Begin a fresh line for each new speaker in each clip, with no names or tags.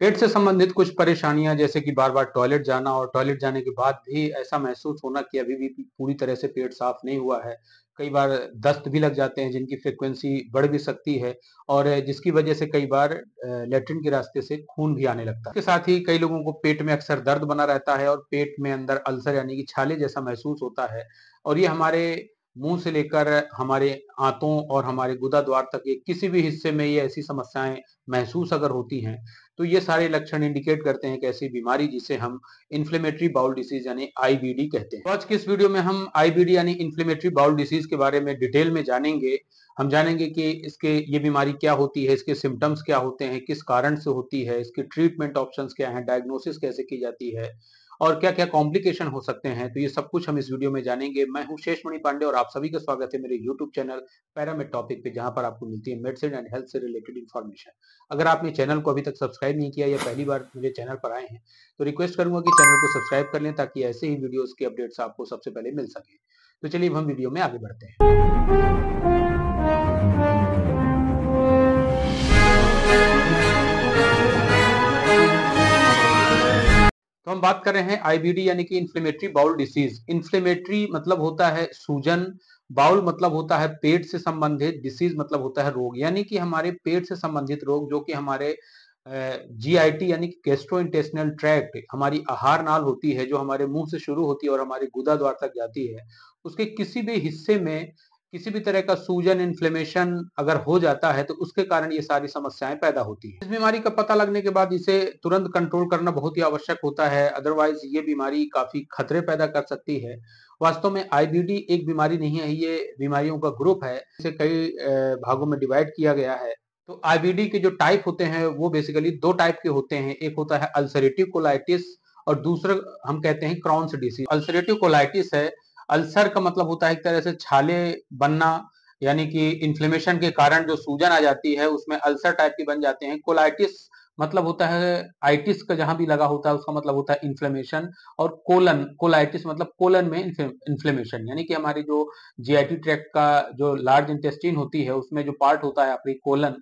पेट से संबंधित कुछ परेशानियां जैसे कि बार बार टॉयलेट जाना और टॉयलेट जाने के बाद भी ऐसा महसूस होना कि अभी भी पूरी तरह से पेट साफ नहीं हुआ है कई बार दस्त भी लग जाते हैं जिनकी फ्रिक्वेंसी बढ़ भी सकती है और जिसकी वजह से कई बार लेटरिन के रास्ते से खून भी आने लगता है इसके साथ ही कई लोगों को पेट में अक्सर दर्द बना रहता है और पेट में अंदर अल्सर यानी कि छाले जैसा महसूस होता है और ये हमारे मुंह से लेकर हमारे आंतों और हमारे गुदा द्वार तक के किसी भी हिस्से में ये ऐसी समस्याएं महसूस अगर होती हैं तो ये सारे लक्षण इंडिकेट करते हैं कि ऐसी बीमारी जिसे हम इन्फ्लेमेटरी बाउल डिसीज यानी आईबीडी कहते हैं तो आज के इस वीडियो में हम आईबीडी यानी इन्फ्लेमेटरी बाउल डिसीज के बारे में डिटेल में जानेंगे हम जानेंगे कि इसके ये बीमारी क्या होती है इसके सिम्टम्स क्या होते हैं किस कारण से होती है इसके ट्रीटमेंट ऑप्शन क्या हैं डायग्नोसिस कैसे की जाती है और क्या क्या कॉम्प्लिकेशन हो सकते हैं तो ये सब कुछ हम इस वीडियो में जानेंगे मैं हूं शेषमणि पांडे और आप सभी का स्वागत है मेरे यूट्यूब चैनल पैरामेड टॉपिक पे जहां पर आपको मिलती है मेडिसिन एंड हेल्थ से रिलेटेड इन्फॉर्मेशन अगर आपने चैनल को अभी तक सब्सक्राइब नहीं किया या पहली बार मुझे चैनल पर आए हैं तो रिक्वेस्ट करूंगा कि चैनल को सब्सक्राइब कर लें ताकि ऐसे ही वीडियोज के अपडेट्स आपको सबसे पहले मिल सके तो चलिए हम वीडियो में आगे बढ़ते हैं तो हम बात कर रहे हैं आईबीडी यानी कि इन्फ्लेमेटरी बाउल डिसीज इन्फ्लेमेटरी मतलब होता है सूजन बाउल मतलब होता है पेट से संबंधित डिसीज मतलब होता है रोग यानी कि हमारे पेट से संबंधित रोग जो कि हमारे जीआईटी यानी कि गेस्ट्रो इंटेस्टनल ट्रैक्ट हमारी आहार नाल होती है जो हमारे मुंह से शुरू होती है और हमारे गुदा द्वार तक जाती है उसके किसी भी हिस्से में किसी भी तरह का सूजन इन्फ्लेमेशन अगर हो जाता है तो उसके कारण ये सारी समस्याएं पैदा होती है इस बीमारी का पता लगने के बाद इसे तुरंत कंट्रोल करना बहुत ही आवश्यक होता है अदरवाइज ये बीमारी काफी खतरे पैदा कर सकती है वास्तव में आईबीडी एक बीमारी नहीं है ये बीमारियों का ग्रुप है इसे कई भागों में डिवाइड किया गया है तो आईबीडी के जो टाइप होते हैं वो बेसिकली दो टाइप के होते हैं एक होता है अल्सरेटिव कोलाइटिस और दूसरा हम कहते हैं क्रॉन्स डिसीज अल्सरेटिव कोलाइटिस है अल्सर का मतलब होता है एक तरह से छाले बनना यानी कि इन्फ्लेमेशन के कारण जो सूजन आ जाती है उसमें अल्सर टाइप की बन जाते हैं कोलाइटिस मतलब होता है आइटिस का जहां भी लगा होता है उसका मतलब होता है इन्फ्लेमेशन और कोलन कोलाइटिस मतलब कोलन में इन्फ्लेमेशन यानी कि हमारी जो जीआईटी ट्रैक्ट का जो लार्ज इंटेस्टिन होती है उसमें जो पार्ट होता है अपनी कोलन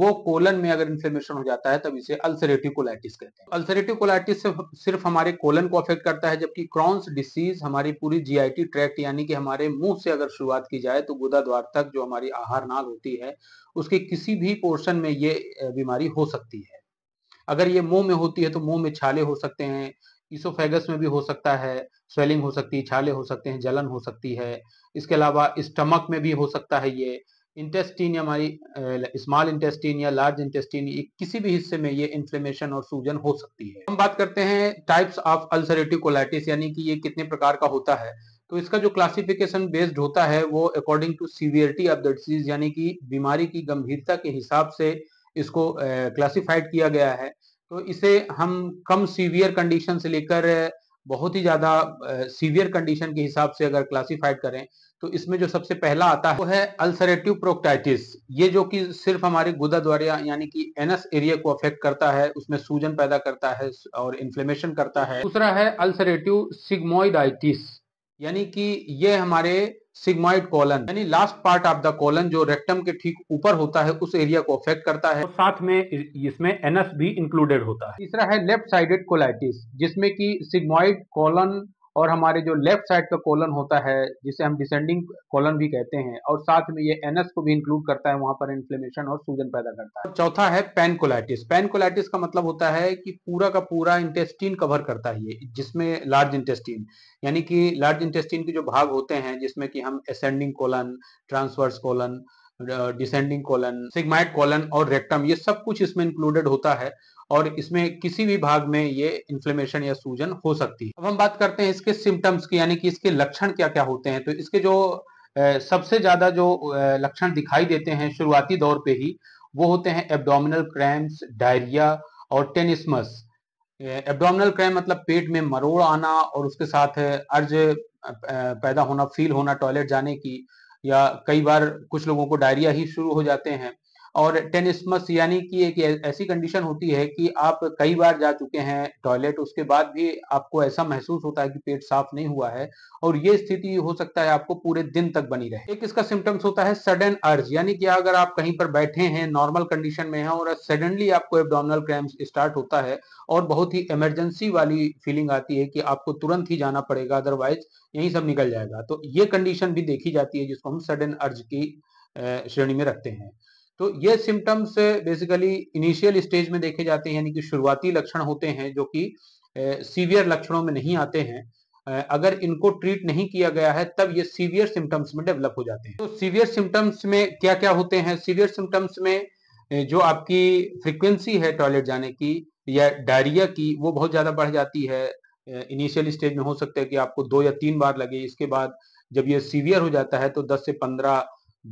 वो कोलन में अगर इन्फ्लेमेशन हो जाता है तब इसे अल्सरेटिव कोलाइटिस कहते हैं अल्सरेटिव कोलाइटिस सिर्फ हमारे कोलन को अफेक्ट करता है जबकि क्रॉन्स डिसीज हमारी पूरी जीआईटी ट्रैक्ट यानी कि हमारे मुंह से अगर शुरुआत की जाए तो गुदा द्वार तक जो हमारी आहार नाल होती है उसके किसी भी पोर्शन में ये बीमारी हो सकती है अगर ये मुंह में होती है तो मुंह में छाले हो सकते हैं इसोफेगस में भी हो सकता है स्वेलिंग हो सकती है छाले हो सकते हैं जलन हो सकती है इसके अलावा स्टमक में भी हो सकता है ये इंटेस्टिन या हमारी स्मॉल इंटेस्टिन या लार्ज इंटेस्टिन किसी भी हिस्से में ये इन्फ्लेमेशन और सूजन हो सकती है हम बात करते हैं टाइप्स ऑफ अल्सरेटिव कोलाइटिस यानी कि ये कितने प्रकार का होता है तो इसका जो क्लासिफिकेशन बेस्ड होता है वो according to severity of the disease यानी कि बीमारी की गंभीरता के हिसाब से इसको क्लासिफाइड किया गया है तो इसे हम कम सीवियर कंडीशन से लेकर बहुत ही ज्यादा सीवियर कंडीशन के हिसाब से अगर क्लासिफाइड करें तो इसमें जो सबसे पहला आता है वो है अल्सरेटिव प्रोक्टाइटिस ये जो कि सिर्फ हमारे गुदा द्वारा यानी कि एनएस एरिया को अफेक्ट करता है उसमें सूजन पैदा करता है और इन्फ्लेमेशन करता है दूसरा है अल्सरेटिव सिग्मोइडाइटिस यानी कि ये हमारे सिग्मोइड कॉलन यानी last part of the colon जो रेक्टम के ठीक ऊपर होता है उस एरिया को अफेक्ट करता है और साथ में इसमें एनएस भी इंक्लूडेड होता है तीसरा है लेफ्ट साइडेड कोलाइटिस जिसमें कि सिग्मोइड कॉलन और हमारे जो लेफ्ट साइड का कॉलन होता है जिसे हम डिसेंडिंग कॉलन भी कहते हैं और साथ में ये एनएस को भी इंक्लूड करता है वहां पर इन्फ्लेमेशन और सूजन पैदा करता है चौथा है पेनकोलाइटिस पेनकोलाइटिस का मतलब होता है कि पूरा का पूरा इंटेस्टीन कवर करता है ये जिसमें लार्ज इंटेस्टीन यानी कि लार्ज इंटेस्टीन के जो भाग होते हैं जिसमें कि हम ascending colon transverse colon descending colon sigmoid colon और रेक्टम ये सब कुछ इसमें इंक्लूडेड होता है और इसमें किसी भी भाग में ये इन्फ्लेमेशन या सूजन हो सकती है अब हम बात करते हैं इसके सिम्टम्स की यानी कि इसके लक्षण क्या क्या होते हैं तो इसके जो सबसे ज्यादा जो लक्षण दिखाई देते हैं शुरुआती दौर पे ही वो होते हैं एब्डोमिनल क्रैम्स डायरिया और टेनिसमस एब्डोमिनल क्रैम मतलब पेट में मरोड़ आना और उसके साथ अर्ज पैदा होना फील होना टॉयलेट जाने की या कई बार कुछ लोगों को डायरिया ही शुरू हो जाते हैं और टेनिसमस यानी कि एक ऐसी कंडीशन होती है कि आप कई बार जा चुके हैं टॉयलेट उसके बाद भी आपको ऐसा महसूस होता है कि पेट साफ नहीं हुआ है और ये स्थिति हो सकता है आपको पूरे दिन तक बनी रहे एक इसका सिम्टम्स होता है सडन अर्ज यानी कि अगर आप कहीं पर बैठे हैं नॉर्मल कंडीशन में है और सडनली आपको एबडोमल क्रैम स्टार्ट होता है और बहुत ही इमरजेंसी वाली फीलिंग आती है कि आपको तुरंत ही जाना पड़ेगा अदरवाइज यही सब निकल जाएगा तो ये कंडीशन भी देखी जाती है जिसको हम सडन अर्ज की श्रेणी में रखते हैं तो ये सिम्टम्स बेसिकली इनिशियल स्टेज में देखे जाते हैं यानी कि शुरुआती लक्षण होते हैं जो कि सीवियर uh, लक्षणों में नहीं आते हैं uh, अगर इनको ट्रीट नहीं किया गया है तब ये सीवियर सिम्टम्स में डेवलप हो जाते हैं तो सीवियर सिम्टम्स में क्या क्या होते हैं सीवियर सिम्टम्स में uh, जो आपकी फ्रिक्वेंसी है टॉयलेट जाने की या डायरिया की वो बहुत ज़्यादा बढ़ जाती है इनिशियल स्टेज में हो सकता है कि आपको दो या तीन बार लगे इसके बाद जब ये सीवियर हो जाता है तो दस से पंद्रह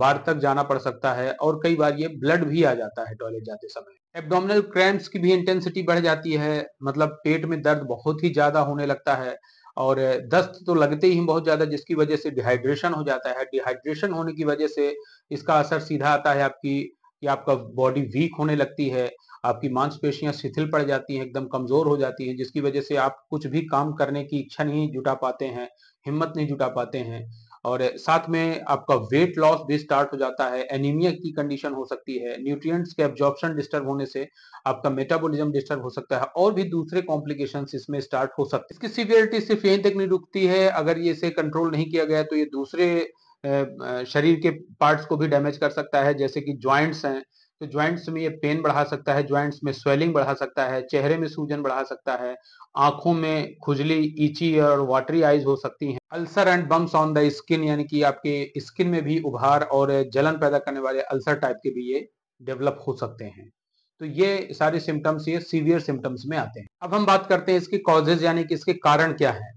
बाढ़ तक जाना पड़ सकता है और कई बार ये ब्लड भी आ जाता है टॉयलेट जाते समय एब्डोमिनल क्रैम्प्स की भी इंटेंसिटी बढ़ जाती है मतलब पेट में दर्द बहुत ही ज्यादा होने लगता है और दस्त तो लगते ही बहुत ज्यादा जिसकी वजह से डिहाइड्रेशन हो जाता है डिहाइड्रेशन होने की वजह से इसका असर सीधा आता है आपकी कि आपका बॉडी वीक होने लगती है आपकी मांसपेशियां शिथिल पड़ जाती हैं एकदम कमजोर हो जाती हैं जिसकी वजह से आप कुछ भी काम करने की इच्छा नहीं जुटा पाते हैं हिम्मत नहीं जुटा पाते हैं और साथ में आपका वेट लॉस भी स्टार्ट हो जाता है एनीमिया की कंडीशन हो सकती है न्यूट्रिएंट्स के एब्जॉर्प्शन डिस्टर्ब होने से आपका मेटाबॉलिज्म डिस्टर्ब हो सकता है और भी दूसरे कॉम्प्लिकेशन इसमें स्टार्ट हो सकते हैं इसकी सीवियरिटी सिर्फ यहीं तक नहीं रुकती है अगर ये इसे कंट्रोल नहीं किया गया तो ये दूसरे शरीर के पार्ट्स को भी डैमेज कर सकता है जैसे कि ज्वाइंट्स हैं तो ज्वाइंट्स में ये पेन बढ़ा सकता है ज्वाइंट्स में स्वेलिंग बढ़ा सकता है चेहरे में सूजन बढ़ा सकता है आंखों में खुजली ईची और वाटरी आइज हो सकती हैं ulcer and bumps on the skin यानी कि आपके स्किन में भी उभार और जलन पैदा करने वाले अल्सर टाइप के भी ये डेवलप हो सकते हैं तो ये सारे सिम्टम्स ये सीवियर सिम्टम्स में आते हैं अब हम बात करते हैं इसके कॉजेज यानी कि इसके कारण क्या है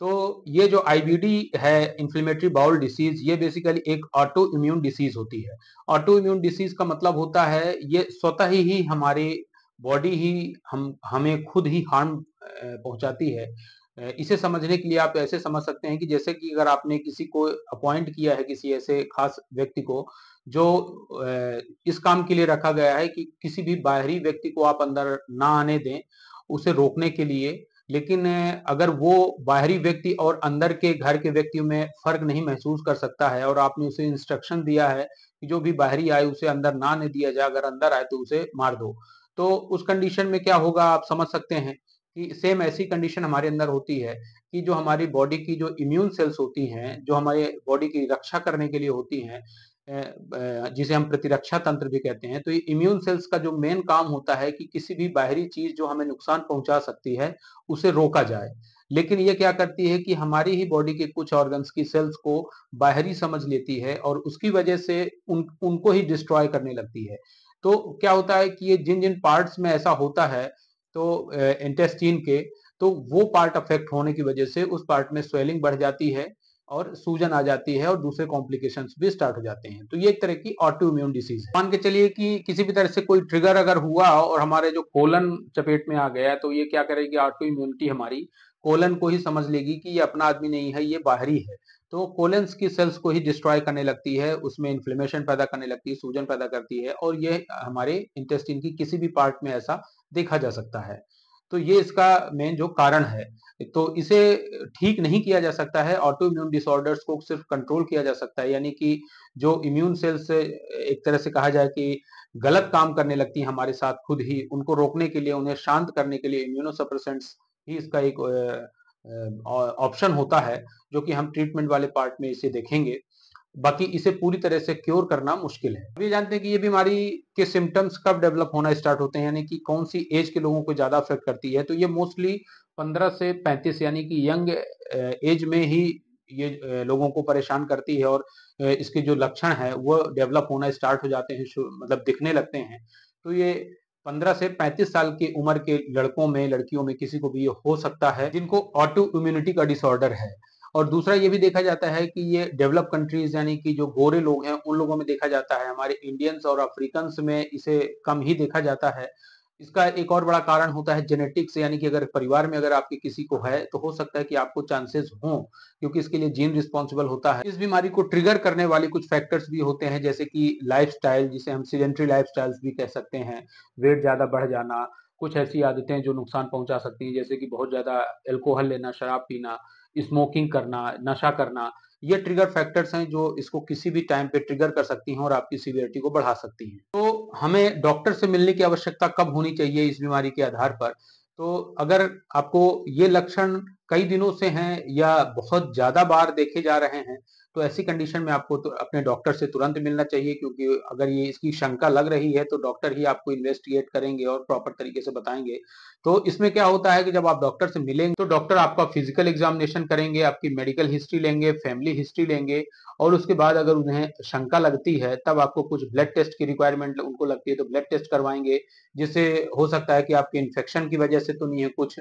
तो ये जो आईबीडी है इन्फ्लेमेटरी बाउल डिसीज ये बेसिकली एक ऑटो इम्यून डिसीज होती है ऑटो इम्यून डिसीज का मतलब होता है ये स्वतः ही, ही हमारे बॉडी ही हम हमें खुद ही हार्म पहुंचाती है इसे समझने के लिए आप ऐसे समझ सकते हैं कि जैसे कि अगर आपने किसी को अपॉइंट किया है किसी ऐसे खास व्यक्ति को जो इस काम के लिए रखा गया है कि किसी भी बाहरी व्यक्ति को आप अंदर ना आने दें उसे रोकने के लिए लेकिन अगर वो बाहरी व्यक्ति और अंदर के घर के व्यक्ति में फर्क नहीं महसूस कर सकता है और आपने उसे इंस्ट्रक्शन दिया है कि जो भी बाहरी आए उसे अंदर ना नहीं दिया जाए अगर अंदर आए तो उसे मार दो तो उस कंडीशन में क्या होगा आप समझ सकते हैं कि सेम ऐसी कंडीशन हमारे अंदर होती है कि जो हमारी बॉडी की जो इम्यून सेल्स होती हैं जो हमारे बॉडी की रक्षा करने के लिए होती हैं जिसे हम प्रतिरक्षा तंत्र भी कहते हैं तो ये इम्यून सेल्स का जो मेन काम होता है कि किसी भी बाहरी चीज जो हमें नुकसान पहुंचा सकती है उसे रोका जाए लेकिन ये क्या करती है कि हमारी ही बॉडी के कुछ ऑर्गन्स की सेल्स को बाहरी समझ लेती है और उसकी वजह से उन उनको ही डिस्ट्रॉय करने लगती है तो क्या होता है कि ये जिन जिन पार्ट्स में ऐसा होता है तो इंटेस्टीन के तो वो पार्ट अफेक्ट होने की वजह से उस पार्ट में स्वेलिंग बढ़ जाती है और सूजन आ जाती है और दूसरे कॉम्प्लिकेशन भी स्टार्ट हो जाते हैं तो ये एक तरह की ऑटो इम्यून डिसीज मान के चलिए कि किसी भी तरह से कोई ट्रिगर अगर हुआ और हमारे जो कोलन चपेट में आ गया तो ये क्या करेगी ऑटो इम्यूनिटी हमारी कोलन को ही समझ लेगी कि ये अपना आदमी नहीं है ये बाहरी है तो कोलेंस की सेल्स को ही डिस्ट्रॉय करने लगती है उसमें इन्फ्लेमेशन पैदा करने लगती है सूजन पैदा करती है और ये हमारे इंटेस्टिन की किसी भी पार्ट में ऐसा देखा जा सकता है तो ये इसका मेन जो कारण है तो इसे ठीक नहीं किया जा सकता है ऑटो इम्यून डिसऑर्डर्स को सिर्फ कंट्रोल किया जा सकता है यानी कि जो इम्यून सेल्स एक तरह से कहा जाए कि गलत काम करने लगती हैं हमारे साथ खुद ही उनको रोकने के लिए उन्हें शांत करने के लिए इम्यूनोसप्रेसेंट्स ही इसका एक ऑप्शन होता है जो कि हम ट्रीटमेंट वाले पार्ट में इसे देखेंगे बाकी इसे पूरी तरह से क्योर करना मुश्किल है अभी जानते हैं कि ये बीमारी के सिम्टम्स कब डेवलप होना स्टार्ट होते हैं यानी कि कौन सी एज के लोगों को ज़्यादा अफेक्ट करती है तो ये मोस्टली 15 से 35 यानी कि यंग एज में ही ये लोगों को परेशान करती है और इसके जो लक्षण है वो डेवलप होना स्टार्ट हो जाते हैं मतलब दिखने लगते हैं तो ये 15 से 35 साल की उम्र के लड़कों में लड़कियों में किसी को भी ये हो सकता है जिनको ऑटो इम्यूनिटी का डिसऑर्डर है और दूसरा ये भी देखा जाता है कि ये डेवलप कंट्रीज यानी कि जो गोरे लोग हैं उन लोगों में देखा जाता है हमारे इंडियंस और अफ्रीकन में इसे कम ही देखा जाता है इसका एक और बड़ा कारण होता है जेनेटिक्स यानी कि अगर परिवार में अगर आपके किसी को है तो हो सकता है कि आपको चांसेस हो क्योंकि इसके लिए जीन रिस्पॉन्सिबल होता है इस बीमारी को ट्रिगर करने वाले कुछ फैक्टर्स भी होते हैं जैसे कि लाइफ जिसे हम सीडेंट्री लाइफ भी कह सकते हैं वेट ज्यादा बढ़ जाना कुछ ऐसी आदतें जो नुकसान पहुंचा सकती हैं जैसे कि बहुत ज्यादा एल्कोहल लेना शराब पीना स्मोकिंग करना नशा करना ये ट्रिगर फैक्टर्स हैं जो इसको किसी भी टाइम पे ट्रिगर कर सकती हैं और आपकी सीवियरिटी को बढ़ा सकती हैं तो हमें डॉक्टर से मिलने की आवश्यकता कब होनी चाहिए इस बीमारी के आधार पर तो अगर आपको ये लक्षण कई दिनों से हैं या बहुत ज्यादा बार देखे जा रहे हैं तो ऐसी कंडीशन में आपको तो अपने डॉक्टर से तुरंत मिलना चाहिए क्योंकि अगर ये इसकी शंका लग रही है तो डॉक्टर ही आपको इन्वेस्टिगेट करेंगे और प्रॉपर तरीके से बताएंगे तो इसमें क्या होता है कि जब आप डॉक्टर से मिलेंगे तो डॉक्टर आपका फिजिकल एग्जामिनेशन करेंगे आपकी मेडिकल हिस्ट्री लेंगे फैमिली हिस्ट्री लेंगे और उसके बाद अगर उन्हें शंका लगती है तब आपको कुछ ब्लड टेस्ट की रिक्वायरमेंट उनको लगती है तो ब्लड टेस्ट करवाएंगे जिससे हो सकता है कि आपके इन्फेक्शन की वजह से तो नहीं है कुछ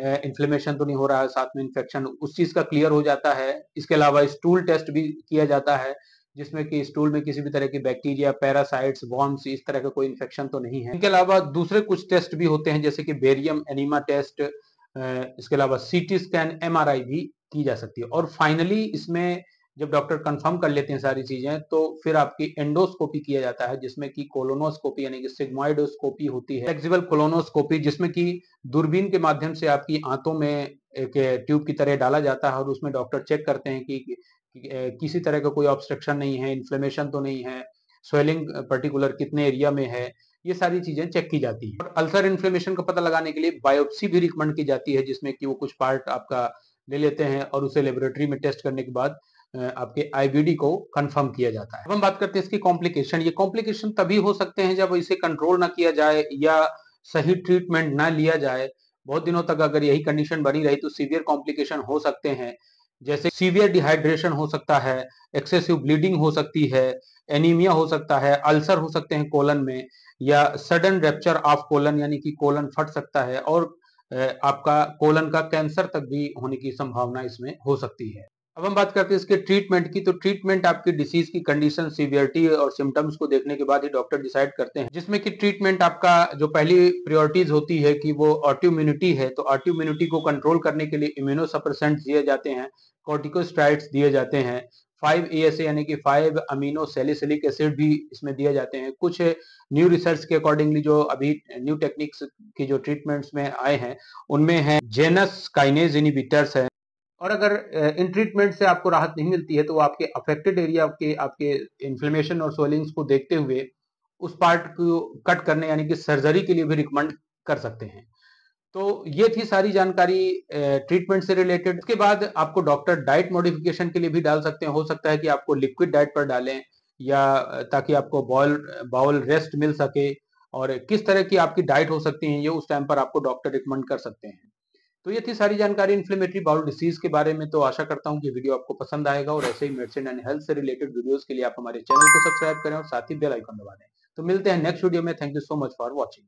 इन्फ्लेमेशन तो नहीं हो रहा है साथ में इन्फेक्शन उस चीज का क्लियर हो जाता है इसके अलावा स्टूल टेस्ट भी किया जाता है जिसमें कि स्टूल में किसी भी तरह की बैक्टीरिया पैरासाइट्स वॉर्म्स इस तरह का कोई इन्फेक्शन तो नहीं है इसके अलावा दूसरे कुछ टेस्ट भी होते हैं जैसे कि बेरियम एनिमा टेस्ट इसके अलावा सी स्कैन एम भी की जा सकती है और फाइनली इसमें जब डॉक्टर कंफर्म कर लेते हैं सारी चीजें तो फिर आपकी एंडोस्कोपी किया जाता है जिसमें कि कोलोनोस्कोपी यानी कि सिग्मोइडोस्कोपी होती है फ्लेक्सिबल कोलोनोस्कोपी जिसमें कि दूरबीन के माध्यम से आपकी आंतों में एक ट्यूब की तरह डाला जाता है और उसमें डॉक्टर चेक करते हैं कि किसी तरह का कोई ऑब्स्ट्रक्शन नहीं है इन्फ्लेमेशन तो नहीं है स्वेलिंग पर्टिकुलर कितने एरिया में है ये सारी चीजें चेक की जाती है और अल्सर इन्फ्लेमेशन का पता लगाने के लिए बायोप्सी भी रिकमेंड की जाती है जिसमें कि वो कुछ पार्ट आपका ले लेते हैं और उसे लेबोरेटरी में टेस्ट करने के बाद आपके आईवीडी को कंफर्म किया जाता है अब हम बात करते हैं इसकी कॉम्प्लिकेशन ये कॉम्प्लिकेशन तभी हो सकते हैं जब इसे कंट्रोल ना किया जाए या सही ट्रीटमेंट ना लिया जाए बहुत दिनों तक अगर यही कंडीशन बनी रही तो सीवियर कॉम्प्लिकेशन हो सकते हैं जैसे सीवियर डिहाइड्रेशन हो सकता है एक्सेसिव ब्लीडिंग हो सकती है एनीमिया हो सकता है अल्सर हो सकते हैं कोलन में या सडन रेप्चर ऑफ कोलन यानी कि कोलन फट सकता है और आपका कोलन का कैंसर तक भी होने की संभावना इसमें हो सकती है अब हम बात करते हैं इसके ट्रीटमेंट की तो ट्रीटमेंट आपकी डिसीज की कंडीशन सीवियरिटी और सिम्टम्स को देखने के बाद ही डॉक्टर डिसाइड करते हैं जिसमें कि ट्रीटमेंट आपका जो पहली प्रायोरिटीज होती है कि वो इम्यूनिटी है तो इम्यूनिटी को कंट्रोल करने के लिए इम्यूनोसप्रेसेंट दिए जाते हैं कॉर्टिकोस्ट्राइड्स दिए जाते हैं फाइव ए एस यानी कि फाइव अमीनो सेलिसिलिक एसिड भी इसमें दिए जाते हैं कुछ न्यू रिसर्च के अकॉर्डिंगली जो अभी न्यू टेक्निक्स की जो ट्रीटमेंट्स में आए हैं उनमें है जेनस काइनेज इनिबिटर्स है और अगर इन ट्रीटमेंट से आपको राहत नहीं मिलती है तो आपके अफेक्टेड एरिया के आपके इन्फ्लेमेशन और सोलिंग्स को देखते हुए उस पार्ट को कट करने यानी कि सर्जरी के लिए भी रिकमेंड कर सकते हैं तो ये थी सारी जानकारी ट्रीटमेंट से रिलेटेड उसके बाद आपको डॉक्टर डाइट मॉडिफिकेशन के लिए भी डाल सकते हैं हो सकता है कि आपको लिक्विड डाइट पर डालें या ताकि आपको बॉल बाउल रेस्ट मिल सके और किस तरह की आपकी डाइट हो सकती है ये उस टाइम पर आपको डॉक्टर रिकमेंड कर सकते हैं तो ये थी सारी जानकारी इन्फ्लेमेटरी बाउल डिसीज के बारे में तो आशा करता हूँ कि वीडियो आपको पसंद आएगा और ऐसे ही मेडिसिन एंड हेल्थ से रिलेटेड वीडियोस के लिए आप हमारे चैनल को सब्सक्राइब करें और साथ ही बेल आइकन दबा दें तो मिलते हैं नेक्स्ट वीडियो में thank you so much for watching